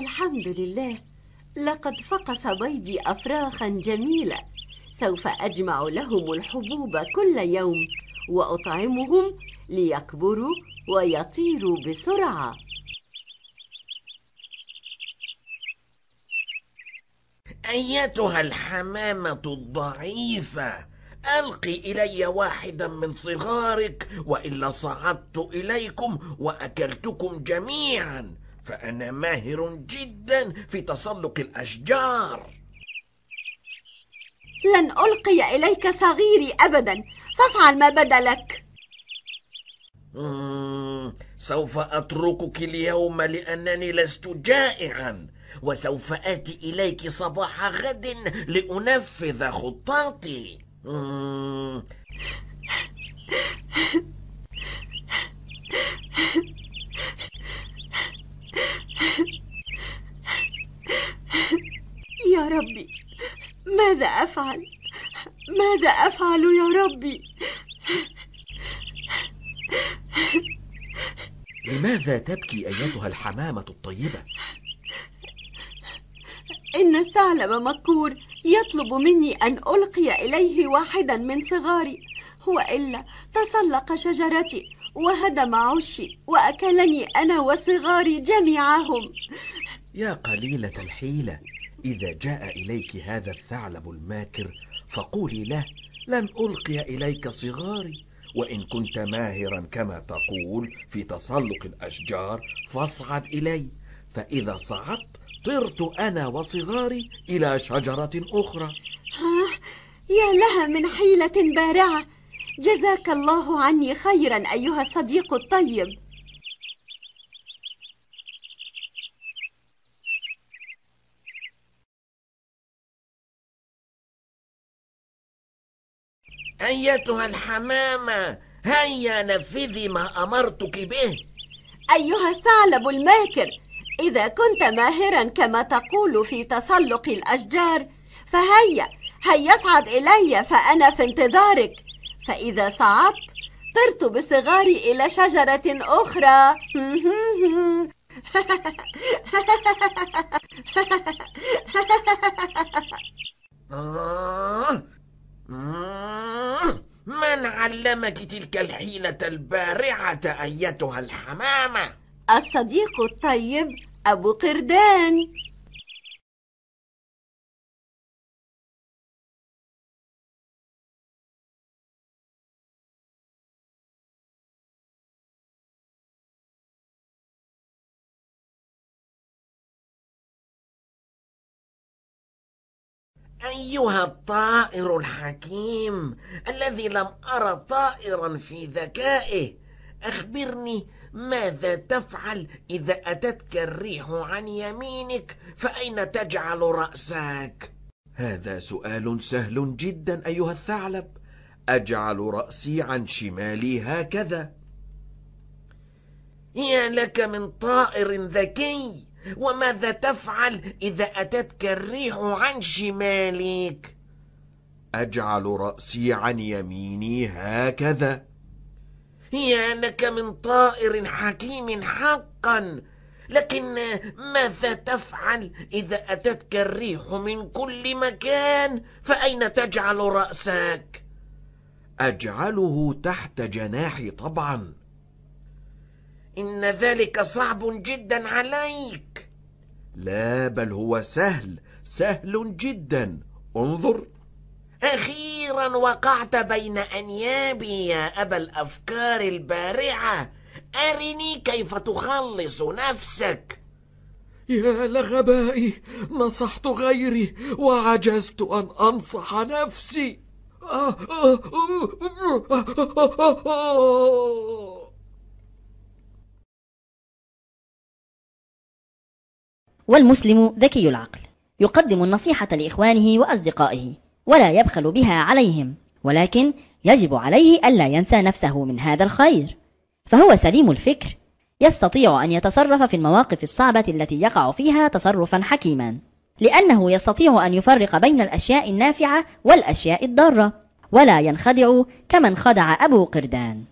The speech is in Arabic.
الحمد لله لقد فقس بيضي أفراخا جميلة سوف أجمع لهم الحبوب كل يوم وأطعمهم ليكبروا ويطيروا بسرعة أيتها الحمامة الضعيفة ألقي إلي واحدا من صغارك وإلا صعدت إليكم وأكلتكم جميعا فأنا ماهر جدا في تسلق الأشجار لن ألقي إليك صغيري أبدا فافعل ما بدا لك سوف أتركك اليوم لأنني لست جائعا وسوف آتي إليك صباح غد لأنفذ خطاتي أفعل ماذا أفعل يا ربي لماذا تبكي أيتها الحمامة الطيبة إن الثعلب مكور يطلب مني أن ألقي إليه واحدا من صغاري وإلا تسلق شجرتي وهدم عشي وأكلني أنا وصغاري جميعهم يا قليلة الحيلة اذا جاء اليك هذا الثعلب الماكر فقولي له لن القي اليك صغاري وان كنت ماهرا كما تقول في تسلق الاشجار فاصعد الي فاذا صعدت طرت انا وصغاري الى شجره اخرى ها يا لها من حيله بارعه جزاك الله عني خيرا ايها الصديق الطيب أيتها الحمامة هيا نفذي ما أمرتك به أيها الثعلب الماكر إذا كنت ماهرا كما تقول في تسلق الأشجار فهيا هيا اصعد إلي فأنا في انتظارك فإذا صعدت طرت بصغاري إلى شجرة أخرى آه. علمك تلك الحيلة البارعة أيتها الحمامة الصديق الطيب أبو قردان أيها الطائر الحكيم الذي لم أرى طائرا في ذكائه أخبرني ماذا تفعل إذا أتتك الريح عن يمينك فأين تجعل رأسك؟ هذا سؤال سهل جدا أيها الثعلب أجعل رأسي عن شمالي هكذا يا لك من طائر ذكي وماذا تفعل إذا أتتك الريح عن شمالك؟ أجعل رأسي عن يميني هكذا يا لك من طائر حكيم حقا لكن ماذا تفعل إذا أتتك الريح من كل مكان فأين تجعل رأسك؟ أجعله تحت جناحي طبعا إن ذلك صعب جدا عليك لا بل هو سهل سهل جدا انظر أخيرا وقعت بين أنيابي يا أبا الأفكار البارعة أرني كيف تخلص نفسك يا لغبائي نصحت غيري وعجزت أن أنصح نفسي آه، آه، آه، والمسلم ذكي العقل يقدم النصيحة لإخوانه وأصدقائه ولا يبخل بها عليهم ولكن يجب عليه ألا ينسى نفسه من هذا الخير فهو سليم الفكر يستطيع أن يتصرف في المواقف الصعبة التي يقع فيها تصرفا حكيما لأنه يستطيع أن يفرق بين الأشياء النافعة والأشياء الضارة ولا ينخدع كمن خدع أبو قردان